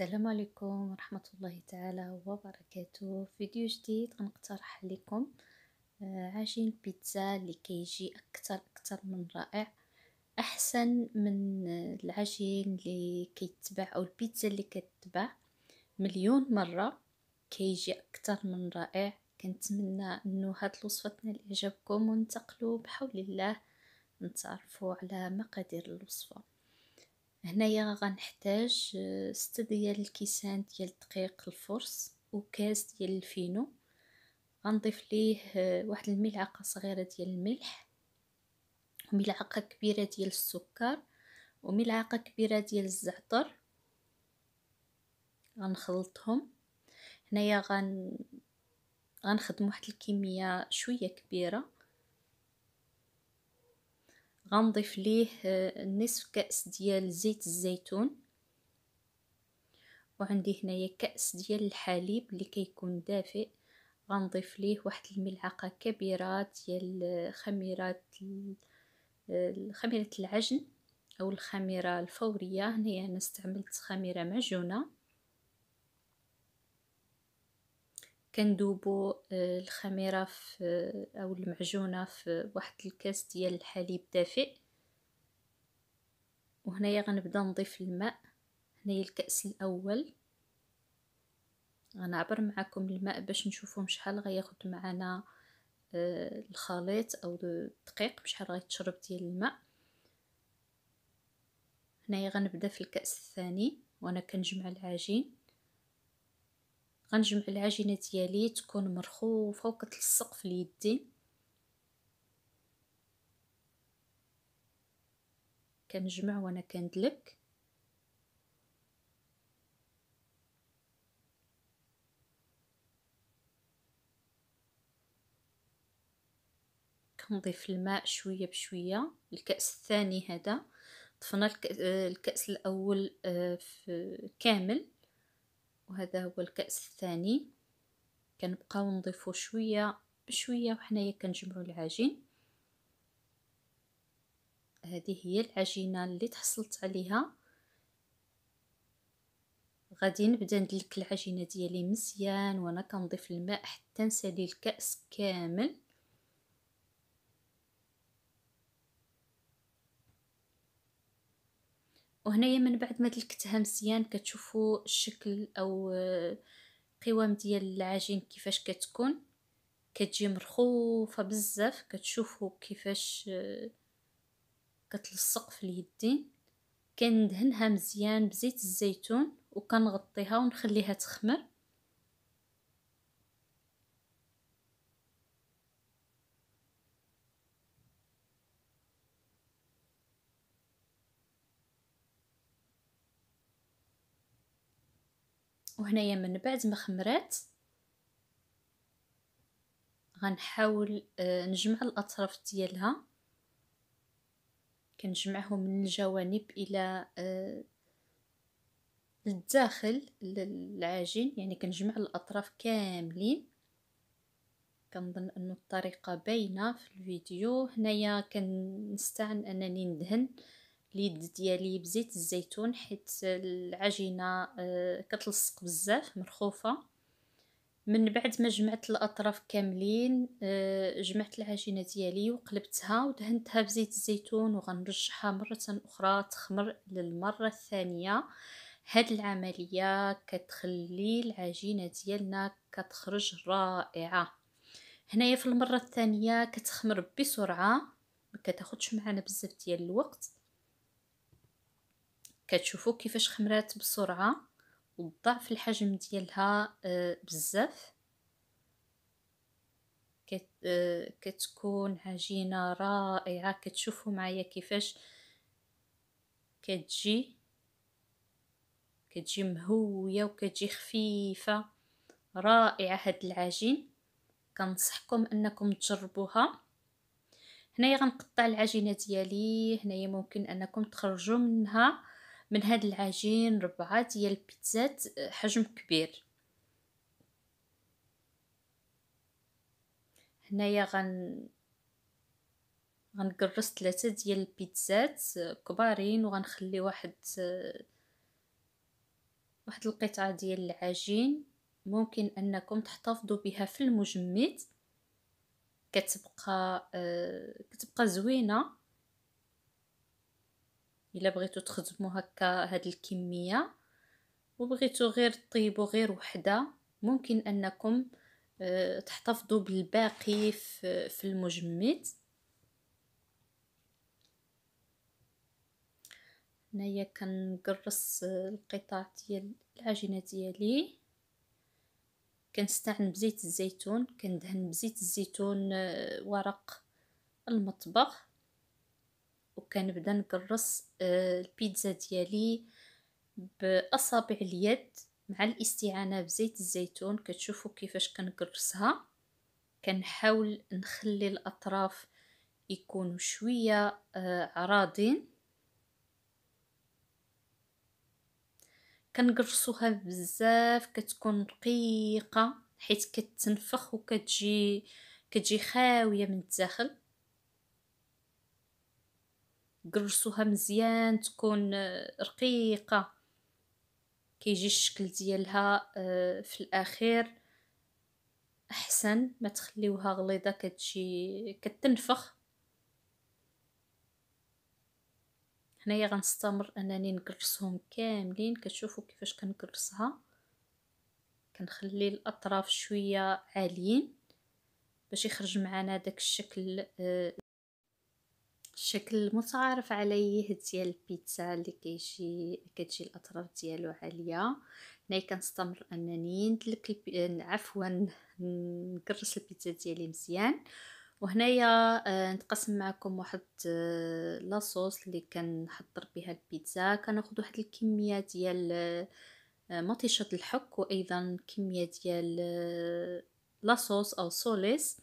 السلام عليكم ورحمة الله تعالى وبركاته فيديو جديد غنقترح لكم آه، عجين بيتزا اللي كيجي اكثر اكثر من رائع احسن من العجين اللي كيتباع او البيتزا اللي كتباع مليون مرة كيجي اكثر من رائع كنتمنى انه هاد الوصفة تنال اعجابكم وانتقلوا بحول الله نتعرفوا على مقادير الوصفه هنايا غنحتاج آه، ستة ديال الكيسان ديال الدقيق الفرص وكاس ديال الفينو غنضيف ليه آه، واحد الملعقه صغيره ديال الملح وملعقه كبيره ديال السكر وملعقه كبيره ديال الزعتر غنخلطهم هنايا غن غنخدم واحد الكميه شويه كبيره غنضيف ليه آه، نصف كأس ديال زيت الزيتون وعندي هنايا كأس ديال الحليب اللي كيكون دافئ غنضيف ليه واحد الملعقة كبيرة ديال آه، خميرة آه، خميرة العجن او الخميرة الفورية هنايا انا استعملت خميرة معجونة كندوبو آه، الخميرة في آه، او المعجونة في واحد الكاس ديال الحليب دافئ وهنايا غنبدا نضيف الماء هنايا الكاس الاول غنعبر معكم الماء باش نشوفهم شحال غياخد معنا آه، الخليط او الدقيق شحال غيتشرب ديال الماء هنايا غنبدا في الكاس الثاني وانا كنجمع العجين غنجمع العجينه ديالي تكون مرخوفه وكتلصق في اليدين كنجمع وانا كندلك كنضيف الماء شويه بشويه الكاس الثاني هذا طفنا آه، الكاس الاول آه، كامل وهذا هو الكأس الثاني كنبقاو نضيفو شوية بشوية وحنايا كنجمعو العجين هذه هي العجينة اللي تحصلت عليها غادي نبدا ندلك العجينة ديالي مزيان وانا كنضيف الماء حتى نسالي الكأس كامل وهنايا من بعد ما تلكتها مزيان كتشوفوا الشكل او آه، قوام ديال العجين كيفاش كتكون كتجي مرخوفه بزاف كتشوفوا كيفاش آه، كتلصق في اليدين كندهنها مزيان بزيت الزيتون وكنغطيها ونخليها تخمر وهنايا من بعد ما خمرات غنحاول آه، نجمع الاطراف ديالها كنجمعهم من الجوانب الى آه، الداخل العجين يعني كنجمع الاطراف كاملين كنظن ان الطريقه باينه في الفيديو هنايا كنستعن انني ندهن اليد ديالي بزيت الزيتون حيت العجينه آه، كتلصق بزاف مرخوفه من بعد ما جمعت الاطراف كاملين آه، جمعت العجينه ديالي وقلبتها ودهنتها بزيت الزيتون وغنرشحها مره اخرى تخمر للمره الثانيه هاد العمليه كتخلي العجينه ديالنا كتخرج رائعه هنايا في المره الثانيه كتخمر بسرعه ما كتاخذش معنا بزاف ديال الوقت كتشوفوا كيفاش خمرات بسرعه وضعف الحجم ديالها آه، بزاف آه، كتكون عجينه رائعه كتشوفوا معايا كيفاش كتجي كتجي مهويه وكتجي خفيفه رائعه هاد العجين كنصحكم انكم تجربوها هنايا غنقطع العجينه ديالي هنايا ممكن انكم تخرجوا منها من هاد العجين ربعة ديال البيتزات آه، حجم كبير هنايا غن غنقرص ثلاثة ديال البيتزات آه، كبارين وغنخلي واحد آه، واحد القطعة ديال العجين ممكن انكم تحتفظوا بها في المجمد كتبقى كتبقى زوينه الا بغيتو تخدموا هكا هاد الكميه وبغيتو غير طيبو غير وحده ممكن انكم آه، تحتفظوا بالباقي في المجمد هنايا كنقرص آه، القطع ديال العجينه ديالي كنستعن بزيت الزيتون كندهن بزيت الزيتون آه، ورق المطبخ وكنبدا نكرص آه، البيتزا ديالي باصابع اليد مع الاستعانه بزيت الزيتون كتشوفوا كيفاش كنقرصها كنحاول نخلي الاطراف يكونوا شويه آه، عراضين كنقرصوها بزاف كتكون رقيقه حيت كتنفخ وكتجي كتجي خاويه من الداخل قرصوها مزيان تكون آه، رقيقه كيجي الشكل ديالها آه، في الاخير احسن ما تخليوها غليظه كتجي كتنفخ هنايا غنستمر انني نقرصهم كاملين كتشوفوا كيفاش كنقرصها كنخلي الاطراف شويه عاليين باش يخرج معنا داك الشكل آه، الشكل متعارف عليه ديال البيتزا اللي كيجي كتجي الاطراف ديالو عاليه هنا كنستمر انني ندلك البي... عفوا نكرس البيتزا ديالي مزيان وهنايا آه نتقسم معكم واحد آه، لاصوص اللي كنحضر بها البيتزا كناخذ واحد الكميه ديال آه، مطيشه الحك وايضا كميه ديال آه، لاصوص او سوليس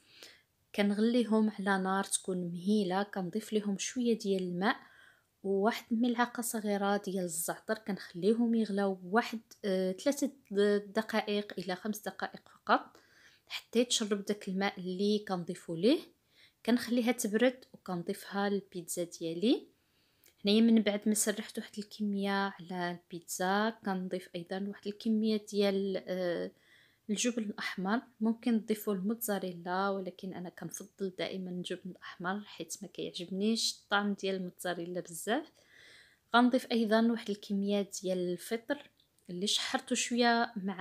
كنغليهم على نار تكون مهيله كنضيف لهم شويه ديال الماء وواحد الملعقه صغيره ديال الزعتر كنخليهم يغلاو واحد ثلاثة آه، دقائق الى خمس دقائق فقط حتى يتشرب داك الماء اللي كنضيفو ليه كنخليها تبرد وكنضيفها للبيتزا ديالي هنايا من بعد ما سرحت واحد الكميه على البيتزا كنضيف ايضا واحد الكميه ديال آه الجبن الاحمر ممكن تضيفوا الموتزاريلا ولكن انا كنفضل دائما الجبن الاحمر حيت ما كيعجبنيش الطعم ديال الموتزاريلا بزاف غنضيف ايضا واحد الكميه ديال الفطر اللي شحرته شويه مع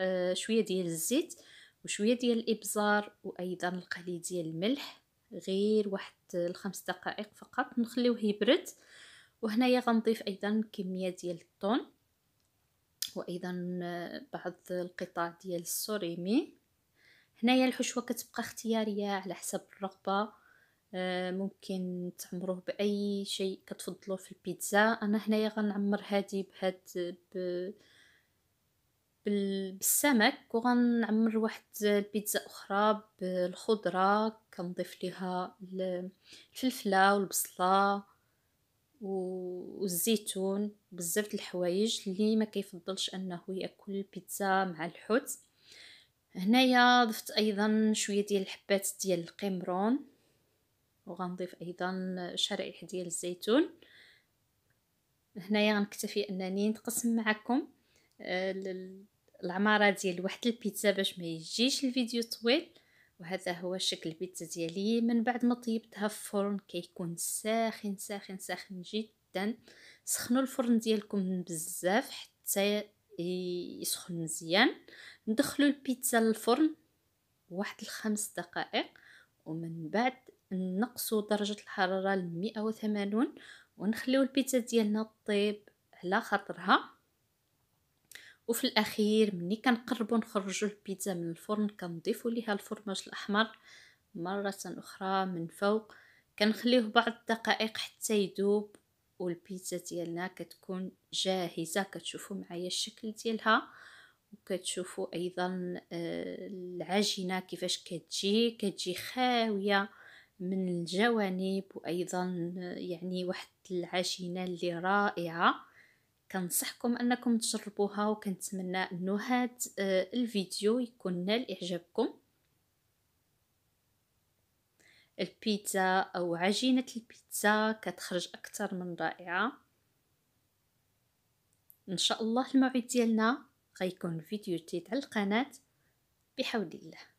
آه، شويه ديال الزيت وشويه ديال الابزار وايضا القليل ديال الملح غير واحد الخمس دقائق فقط نخليوه يبرد وهنايا غنضيف ايضا كميه ديال الطون وايضا بعض القطع ديال السوريمي هنايا الحشوه كتبقى اختياريه على حسب الرغبه آه، ممكن تعمروه باي شيء كتفضلوه في البيتزا انا هنايا غنعمر هادي بهاد ب... بالسمك وغنعمر واحد البيتزا اخرى بالخضره كنضيف ليها الفلفله والبصله والزيتون بزاف الحوايج اللي ما كيفضلش انه ياكل البيتزا مع الحوت هنايا ضفت ايضا شويه ديال الحبات ديال القمرون وغنضيف ايضا شرائح ديال الزيتون هنايا غنكتفي انني نتقسم معكم آه، العماره ديال واحد البيتزا باش ما يجيش الفيديو طويل وهذا هو شكل البيتزا ديالي من بعد ما طيبتها في الفرن كيكون ساخن ساخن ساخن جدا سخنوا الفرن ديالكم بزاف حتى يسخن مزيان ندخلوا البيتزا للفرن واحد الخمس دقائق ومن بعد نقصوا درجة الحرارة لمئة وثمانون ونخليو البيتزا ديالنا طيب على خاطرها وفي الاخير ملي كنقربوا نخرجوا البيتزا من الفرن كنضيفوا ليها الفرماج الاحمر مره اخرى من فوق كنخليوه بعض الدقائق حتى يذوب والبيتزا ديالنا كتكون جاهزه كتشوفوا معايا الشكل ديالها وكتشوفوا ايضا آه، العجينه كيفاش كتجي كتجي خاويه من الجوانب وايضا آه، يعني واحد العجينه اللي رائعه كنصحكم انكم تجربوها وكنتمنى انه هاد آه، الفيديو يكون نال اعجابكم البيتزا او عجينه البيتزا كتخرج اكثر من رائعه ان شاء الله الموعد ديالنا غيكون فيديو جديد على القناه بحول الله